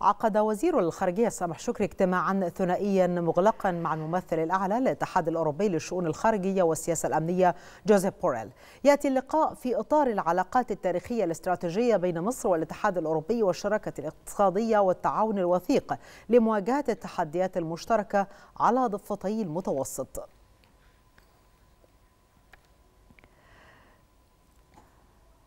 عقد وزير الخارجية سامح شكري اجتماعا ثنائيا مغلقا مع الممثل الأعلى للاتحاد الأوروبي للشؤون الخارجية والسياسة الأمنية جوزيف بوريل يأتي اللقاء في إطار العلاقات التاريخية الاستراتيجية بين مصر والاتحاد الأوروبي والشراكة الاقتصادية والتعاون الوثيق لمواجهة التحديات المشتركة على ضفتي المتوسط